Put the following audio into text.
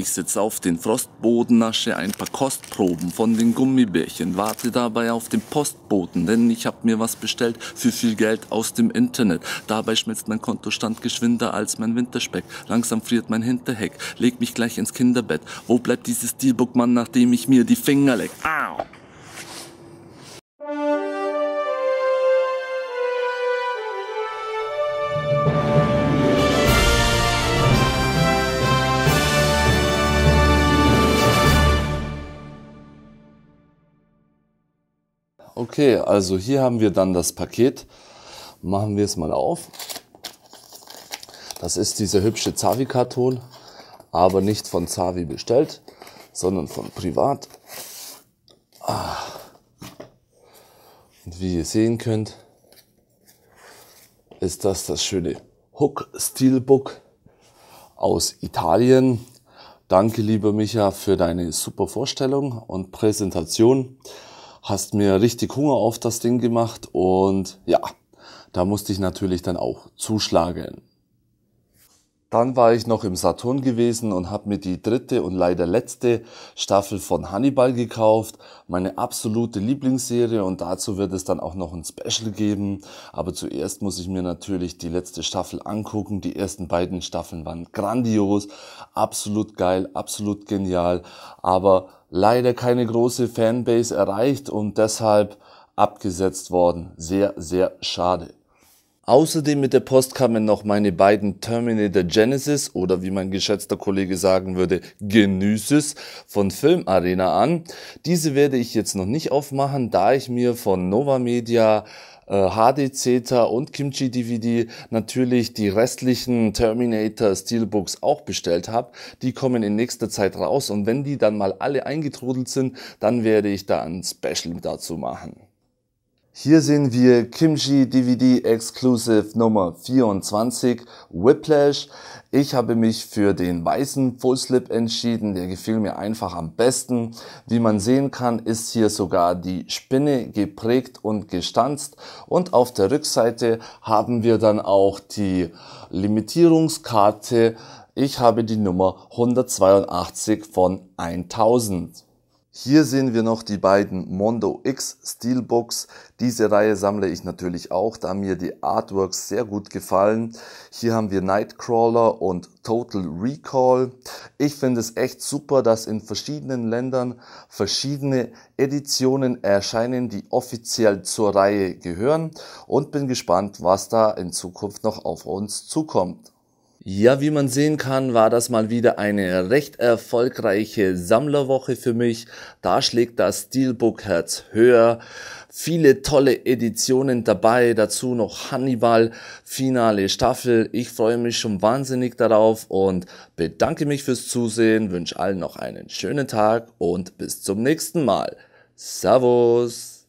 Ich sitze auf den Frostboden, nasche ein paar Kostproben von den Gummibärchen, warte dabei auf den Postboten, denn ich hab mir was bestellt für viel Geld aus dem Internet. Dabei schmilzt mein Kontostand geschwinder als mein Winterspeck. Langsam friert mein Hinterheck, leg mich gleich ins Kinderbett. Wo bleibt dieses Dealbook, mann nachdem ich mir die Finger leck? Ah! Okay, also hier haben wir dann das Paket. Machen wir es mal auf. Das ist dieser hübsche Zavi-Karton, aber nicht von Zavi bestellt, sondern von Privat. Ah. Und wie ihr sehen könnt, ist das das schöne Hook Steelbook aus Italien. Danke, lieber Micha, für deine super Vorstellung und Präsentation hast mir richtig Hunger auf das Ding gemacht und ja, da musste ich natürlich dann auch zuschlagen. Dann war ich noch im Saturn gewesen und habe mir die dritte und leider letzte Staffel von Hannibal gekauft. Meine absolute Lieblingsserie und dazu wird es dann auch noch ein Special geben. Aber zuerst muss ich mir natürlich die letzte Staffel angucken. Die ersten beiden Staffeln waren grandios, absolut geil, absolut genial. Aber leider keine große Fanbase erreicht und deshalb abgesetzt worden. Sehr, sehr schade. Außerdem mit der Post kamen noch meine beiden Terminator Genesis oder wie mein geschätzter Kollege sagen würde, Genüses von Film Arena an. Diese werde ich jetzt noch nicht aufmachen, da ich mir von Nova Media HD äh, Zeta und Kimchi DVD natürlich die restlichen Terminator Steelbooks auch bestellt habe. Die kommen in nächster Zeit raus und wenn die dann mal alle eingetrudelt sind, dann werde ich da ein Special dazu machen. Hier sehen wir Kimchi DVD Exclusive Nummer 24 Whiplash. Ich habe mich für den weißen Full Slip entschieden, der gefiel mir einfach am besten. Wie man sehen kann, ist hier sogar die Spinne geprägt und gestanzt und auf der Rückseite haben wir dann auch die Limitierungskarte. Ich habe die Nummer 182 von 1000. Hier sehen wir noch die beiden Mondo X Steelbooks. Diese Reihe sammle ich natürlich auch, da mir die Artworks sehr gut gefallen. Hier haben wir Nightcrawler und Total Recall. Ich finde es echt super, dass in verschiedenen Ländern verschiedene Editionen erscheinen, die offiziell zur Reihe gehören und bin gespannt, was da in Zukunft noch auf uns zukommt. Ja, wie man sehen kann, war das mal wieder eine recht erfolgreiche Sammlerwoche für mich. Da schlägt das Steelbook Herz höher. Viele tolle Editionen dabei, dazu noch Hannibal, finale Staffel. Ich freue mich schon wahnsinnig darauf und bedanke mich fürs Zusehen, wünsche allen noch einen schönen Tag und bis zum nächsten Mal. Servus!